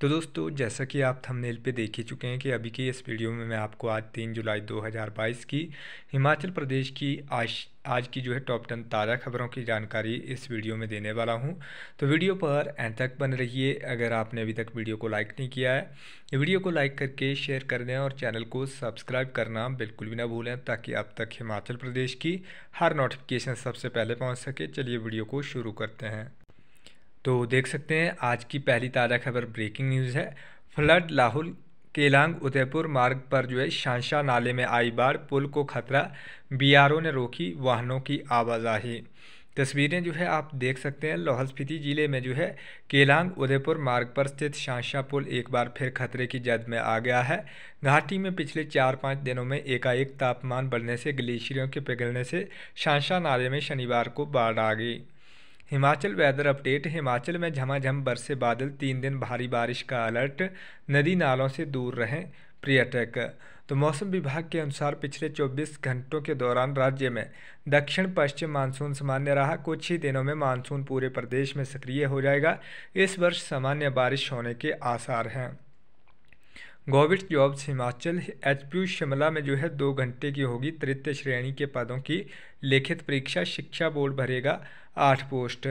तो दोस्तों जैसा कि आप थंबनेल पे देख ही चुके हैं कि अभी की इस वीडियो में मैं आपको आज तीन जुलाई 2022 की हिमाचल प्रदेश की आज आज की जो है टॉप टेन ताज़ा खबरों की जानकारी इस वीडियो में देने वाला हूं तो वीडियो पर एंड तक बन रहिए अगर आपने अभी तक वीडियो को लाइक नहीं किया है वीडियो को लाइक करके शेयर कर दें और चैनल को सब्सक्राइब करना बिल्कुल भी ना भूलें ताकि अब तक हिमाचल प्रदेश की हर नोटिफिकेशन सबसे पहले पहुँच सके चलिए वीडियो को शुरू करते हैं तो देख सकते हैं आज की पहली ताज़ा खबर ब्रेकिंग न्यूज़ है फ्लड लाहुल केलांग उदयपुर मार्ग पर जो है शांशा नाले में आई बाढ़ पुल को खतरा बीआरओ ने रोकी वाहनों की आवाजाही तस्वीरें जो है आप देख सकते हैं लाहौल स्पीति ज़िले में जो है केलांग उदयपुर मार्ग पर स्थित शांशा पुल एक बार फिर खतरे की जद में आ गया है घाटी में पिछले चार पाँच दिनों में एकाएक तापमान बढ़ने से ग्लेशियरों के पिघलने से शांशा नाले में शनिवार को बाढ़ आ गई हिमाचल वेदर अपडेट हिमाचल में झमाझम बरसे बादल तीन दिन भारी बारिश का अलर्ट नदी नालों से दूर रहें पर्यटक तो मौसम विभाग के अनुसार पिछले 24 घंटों के दौरान राज्य में दक्षिण पश्चिम मानसून सामान्य रहा कुछ ही दिनों में मानसून पूरे प्रदेश में सक्रिय हो जाएगा इस वर्ष सामान्य बारिश होने के आसार हैं गोविट जॉब्स हिमाचल एच शिमला में जो है दो घंटे की होगी तृतीय श्रेणी के पदों की लिखित परीक्षा शिक्षा बोर्ड भरेगा आठ पोस्ट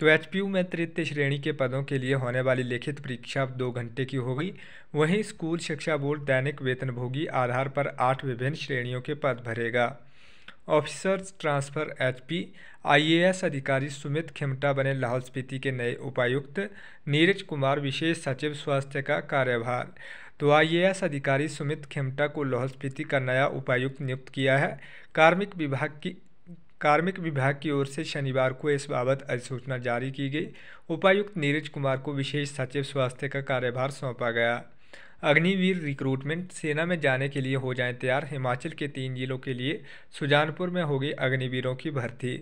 तो एच में तृतीय श्रेणी के पदों के लिए होने वाली लिखित परीक्षा दो घंटे की होगी वहीं स्कूल शिक्षा बोर्ड दैनिक वेतनभोगी आधार पर आठ विभिन्न श्रेणियों के पद भरेगा ऑफिसर्स ट्रांसफ़र एचपी आईएएस अधिकारी सुमित खिमटा बने लाहौल स्पीति के नए उपायुक्त नीरज कुमार विशेष सचिव स्वास्थ्य का कार्यभार तो आईएएस अधिकारी सुमित खेमटा को लाहौल स्पीति का नया उपायुक्त नियुक्त किया है कार्मिक विभाग की कार्मिक विभाग की ओर से शनिवार को इस बाबत अधिसूचना जारी की गई उपायुक्त नीरज कुमार को विशेष सचिव स्वास्थ्य का कार्यभार सौंपा गया अग्निवीर रिक्रूटमेंट सेना में जाने के लिए हो जाएं तैयार हिमाचल के तीन जिलों के लिए सुजानपुर में होगी अग्निवीरों की भर्ती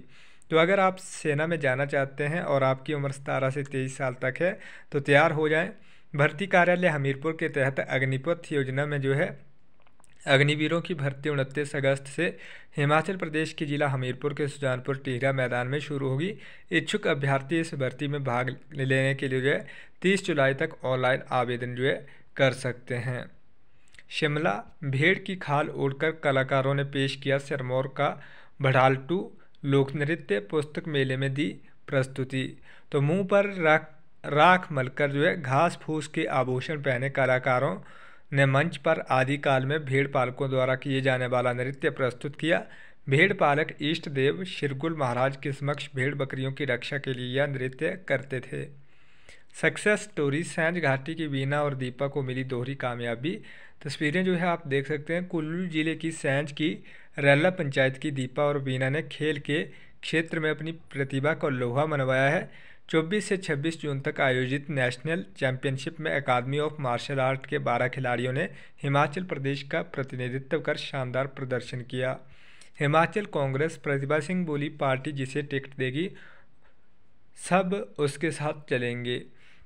तो अगर आप सेना में जाना चाहते हैं और आपकी उम्र सतारह से तेईस साल तक है तो तैयार हो जाएं भर्ती कार्यालय हमीरपुर के तहत अग्निपथ योजना में जो है अग्निवीरों की भर्ती उनतीस अगस्त से हिमाचल प्रदेश के जिला हमीरपुर के सुजानपुर टिहरा मैदान में शुरू होगी इच्छुक अभ्यर्थी इस भर्ती में भाग लेने के लिए जो है तीस जुलाई तक ऑनलाइन आवेदन जो है कर सकते हैं शिमला भेड़ की खाल ओढ़कर कलाकारों ने पेश किया सिरमौर का भडालटू लोक नृत्य पुस्तक मेले में दी प्रस्तुति तो मुंह पर रख राख मलकर जो है घास फूस के आभूषण पहने कलाकारों ने मंच पर आदिकाल में भेड़ पालकों द्वारा किए जाने वाला नृत्य प्रस्तुत किया भेड़ पालक इष्ट देव शिरगुल महाराज के समक्ष भेड़ बकरियों की रक्षा के लिए यह नृत्य करते थे सक्सेस स्टोरी सैंज घाटी की वीना और दीपा को मिली दोहरी कामयाबी तस्वीरें जो है आप देख सकते हैं कुल्लू जिले की सैंज की रैला पंचायत की दीपा और वीना ने खेल के क्षेत्र में अपनी प्रतिभा को लोहा मनवाया है 24 से 26 जून तक आयोजित नेशनल चैंपियनशिप में अकादमी ऑफ मार्शल आर्ट के 12 खिलाड़ियों ने हिमाचल प्रदेश का प्रतिनिधित्व कर शानदार प्रदर्शन किया हिमाचल कांग्रेस प्रतिभा सिंह बोली पार्टी जिसे टिकट देगी सब उसके साथ चलेंगे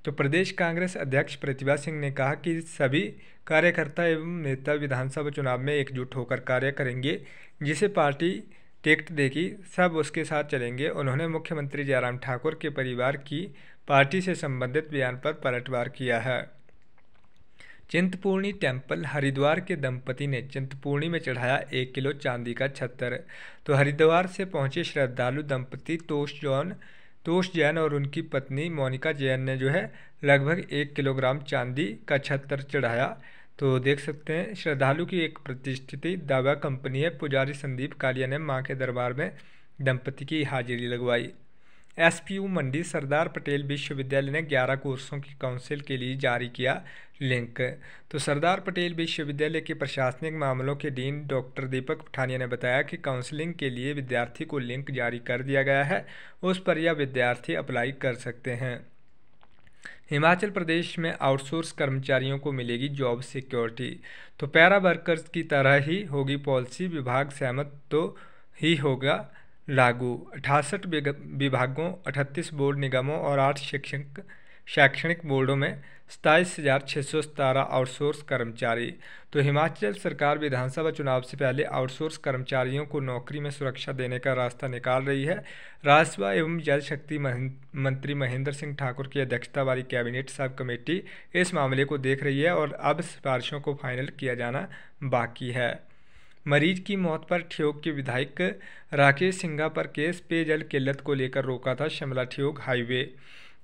तो प्रदेश कांग्रेस अध्यक्ष प्रतिभा सिंह ने कहा कि सभी कार्यकर्ता एवं नेता विधानसभा चुनाव में एकजुट होकर कार्य करेंगे जिसे पार्टी टिकट देखी सब उसके साथ चलेंगे उन्होंने मुख्यमंत्री जयराम ठाकुर के परिवार की पार्टी से संबंधित बयान पर पलटवार किया है चिंतपूर्णी टेम्पल हरिद्वार के दंपति ने चिंतपूर्णी में चढ़ाया एक किलो चांदी का छत्तर तो हरिद्वार से पहुंचे श्रद्धालु दंपति तोष जौन तोष जैन और उनकी पत्नी मोनिका जैन ने जो है लगभग एक किलोग्राम चांदी का छत्तर चढ़ाया तो देख सकते हैं श्रद्धालु की एक प्रतिष्ठित दावा कंपनी है पुजारी संदीप कालिया ने मां के दरबार में दंपति की हाजिरी लगवाई एसपीयू मंडी सरदार पटेल विश्वविद्यालय ने 11 कोर्सों की काउंसिल के लिए जारी किया लिंक तो सरदार पटेल विश्वविद्यालय के प्रशासनिक मामलों के डीन डॉक्टर दीपक पठानिया ने बताया कि काउंसलिंग के लिए विद्यार्थी को लिंक जारी कर दिया गया है उस पर यह विद्यार्थी अप्लाई कर सकते हैं हिमाचल प्रदेश में आउटसोर्स कर्मचारियों को मिलेगी जॉब सिक्योरिटी तो पैरा वर्कर्स की तरह ही होगी पॉलिसी विभाग सहमत तो ही होगा लागू अठासठ विभागों अठतीस बोर्ड निगमों और आठ शैक्षणिक शैक्षणिक बोर्डों में सताईस हज़ार छः सौ सतारह आउटसोर्स कर्मचारी तो हिमाचल सरकार विधानसभा चुनाव से पहले आउटसोर्स कर्मचारियों को नौकरी में सुरक्षा देने का रास्ता निकाल रही है राजस्व एवं जल शक्ति मंत्री महेंद्र सिंह ठाकुर की अध्यक्षता वाली कैबिनेट सब कमेटी इस मामले को देख रही है और अब सिफारिशों को फाइनल किया जाना बाकी है मरीज की मौत पर ठियोग के विधायक राकेश सिंघा पर केस पेयजल किल्लत को लेकर रोका था शिमला ठियोग हाईवे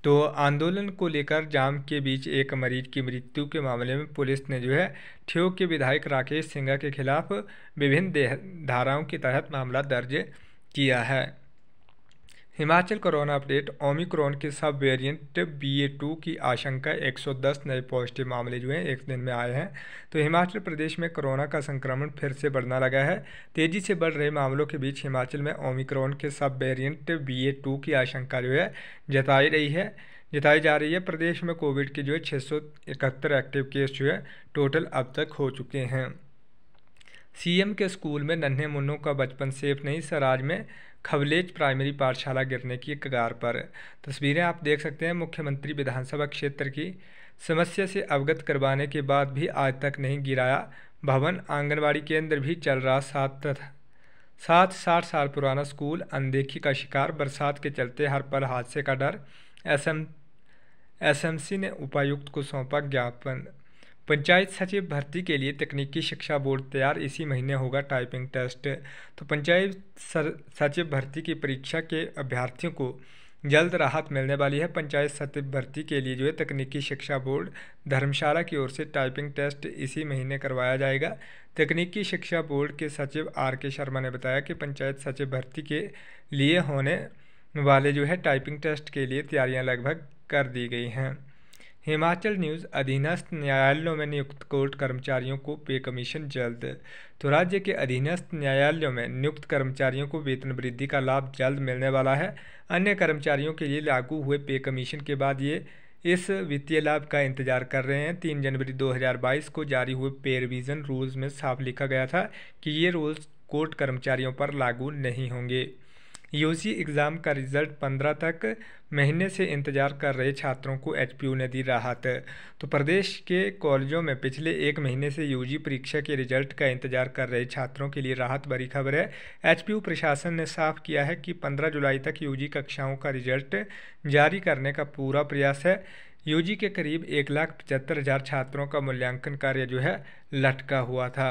तो आंदोलन को लेकर जाम के बीच एक मरीज की मृत्यु के मामले में पुलिस ने जो है ठियोग के विधायक राकेश सिंघा के खिलाफ विभिन्न धाराओं के तहत मामला दर्ज किया है हिमाचल कोरोना अपडेट ओमिक्रॉन के सब वेरिएंट टू की आशंका 110 नए पॉजिटिव मामले जो हैं एक दिन में आए हैं तो हिमाचल प्रदेश में कोरोना का संक्रमण फिर से बढ़ना लगा है तेजी से बढ़ रहे मामलों के बीच हिमाचल में ओमिक्रॉन के सब वेरिएंट टू की आशंका जो है जताई रही है जताई जा रही है प्रदेश में कोविड के जो है छः एक्टिव केस जो है टोटल अब तक हो चुके हैं सीएम के स्कूल में नन्हे मुन्नों का बचपन सेफ नहीं सराज में खवलेज प्राइमरी पाठशाला गिरने की कगार पर तस्वीरें आप देख सकते हैं मुख्यमंत्री विधानसभा क्षेत्र की समस्या से अवगत करवाने के बाद भी आज तक नहीं गिराया भवन आंगनबाड़ी केंद्र भी चल रहा तथा सात साठ साल पुराना स्कूल अनदेखी का शिकार बरसात के चलते हर पल हादसे का डर एसएम एसएमसी ने उपायुक्त को सौंपा ज्ञापन पंचायत सचिव भर्ती के लिए तकनीकी शिक्षा बोर्ड तैयार इसी महीने होगा टाइपिंग टेस्ट तो पंचायत सचिव भर्ती की परीक्षा के अभ्यर्थियों को जल्द राहत मिलने वाली है पंचायत सचिव भर्ती के लिए जो है तकनीकी शिक्षा बोर्ड धर्मशाला की ओर से टाइपिंग टेस्ट इसी महीने करवाया जाएगा तकनीकी शिक्षा बोर्ड के सचिव आर के शर्मा ने बताया कि पंचायत सचिव भर्ती के लिए होने वाले जो है टाइपिंग टेस्ट के लिए तैयारियां लगभग कर दी गई हैं हिमाचल न्यूज़ अधीनस्थ न्यायालयों में नियुक्त कोर्ट कर्मचारियों को पे कमीशन जल्द तो राज्य के अधीनस्थ न्यायालयों में नियुक्त कर्मचारियों को वेतन वृद्धि का लाभ जल्द मिलने वाला है अन्य कर्मचारियों के लिए लागू हुए पे कमीशन के बाद ये इस वित्तीय लाभ का इंतजार कर रहे हैं तीन जनवरी 2022 को जारी हुए पे रिविज़न रूल्स में साफ लिखा गया था कि ये रूल्स कोर्ट कर्मचारियों पर लागू नहीं होंगे यूसी एग्ज़ाम का रिज़ल्ट पंद्रह तक महीने से इंतज़ार कर रहे छात्रों को एचपीयू ने दी राहत तो प्रदेश के कॉलेजों में पिछले एक महीने से यूजी परीक्षा के रिजल्ट का इंतजार कर रहे छात्रों के लिए राहत भरी खबर है एचपीयू प्रशासन ने साफ किया है कि 15 जुलाई तक यूजी कक्षाओं का रिजल्ट जारी करने का पूरा प्रयास है यूजी के करीब एक लाख पचहत्तर हज़ार छात्रों का मूल्यांकन कार्य जो है लटका हुआ था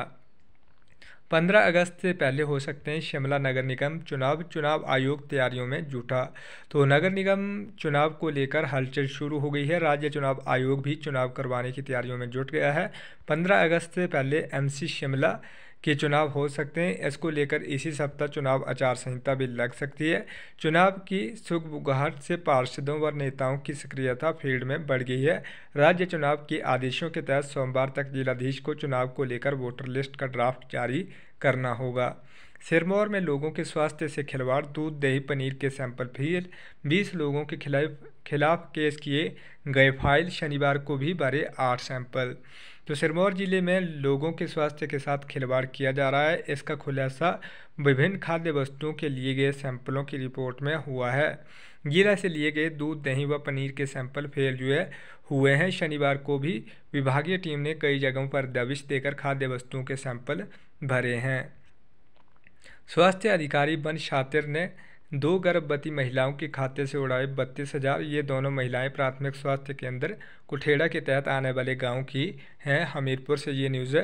पंद्रह अगस्त से पहले हो सकते हैं शिमला नगर निगम चुनाव चुनाव आयोग तैयारियों में जुटा तो नगर निगम चुनाव को लेकर हलचल शुरू हो गई है राज्य चुनाव आयोग भी चुनाव करवाने की तैयारियों में जुट गया है पंद्रह अगस्त से पहले एमसी शिमला के चुनाव हो सकते हैं इसको लेकर इसी सप्ताह चुनाव आचार संहिता भी लग सकती है चुनाव की सुखबुगाहट से पार्षदों व नेताओं की सक्रियता फील्ड में बढ़ गई है राज्य चुनाव के आदेशों के तहत सोमवार तक जिलाधीश को चुनाव को लेकर वोटर लिस्ट का ड्राफ्ट जारी करना होगा सिरमौर में लोगों के स्वास्थ्य से खिलवाड़ दूध दही पनीर के सैंपल फिर बीस लोगों के खिलाफ खिलाफ केस किए गए फाइल शनिवार को भी भरे आठ सैंपल तो सिरमौर जिले में लोगों के स्वास्थ्य के साथ खिलवाड़ किया जा रहा है इसका खुलासा विभिन्न खाद्य वस्तुओं के लिए गए सैंपलों की रिपोर्ट में हुआ है गिरा से लिए गए दूध दही व पनीर के सैंपल फेल हुए हुए हैं शनिवार को भी विभागीय टीम ने कई जगहों पर दबिश देकर खाद्य वस्तुओं के सैंपल भरे हैं स्वास्थ्य अधिकारी बन शातिर ने दो गर्भवती महिलाओं के खाते से उड़ाए बत्तीस हजार ये दोनों महिलाएं प्राथमिक स्वास्थ्य केंद्र कुठेड़ा के तहत आने वाले गांव की हैं हमीरपुर से ये न्यूज़ है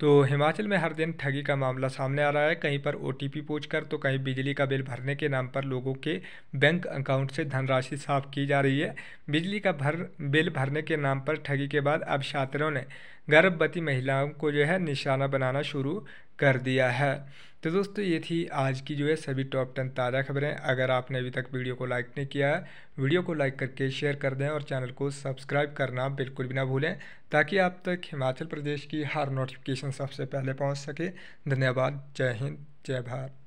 तो हिमाचल में हर दिन ठगी का मामला सामने आ रहा है कहीं पर ओ टी पी पूछकर तो कहीं बिजली का बिल भरने के नाम पर लोगों के बैंक अकाउंट से धनराशि साफ की जा रही है बिजली का भर बिल भरने के नाम पर ठगी के बाद अब छात्रों ने गर्भवती महिलाओं को जो है निशाना बनाना शुरू कर दिया है तो दोस्तों ये थी आज की जो है सभी टॉप टेन ताज़ा खबरें अगर आपने अभी तक वीडियो को लाइक नहीं किया है वीडियो को लाइक करके शेयर कर दें और चैनल को सब्सक्राइब करना बिल्कुल भी ना भूलें ताकि आप तक हिमाचल प्रदेश की हर नोटिफिकेशन सबसे पहले पहुंच सके धन्यवाद जय हिंद जय भारत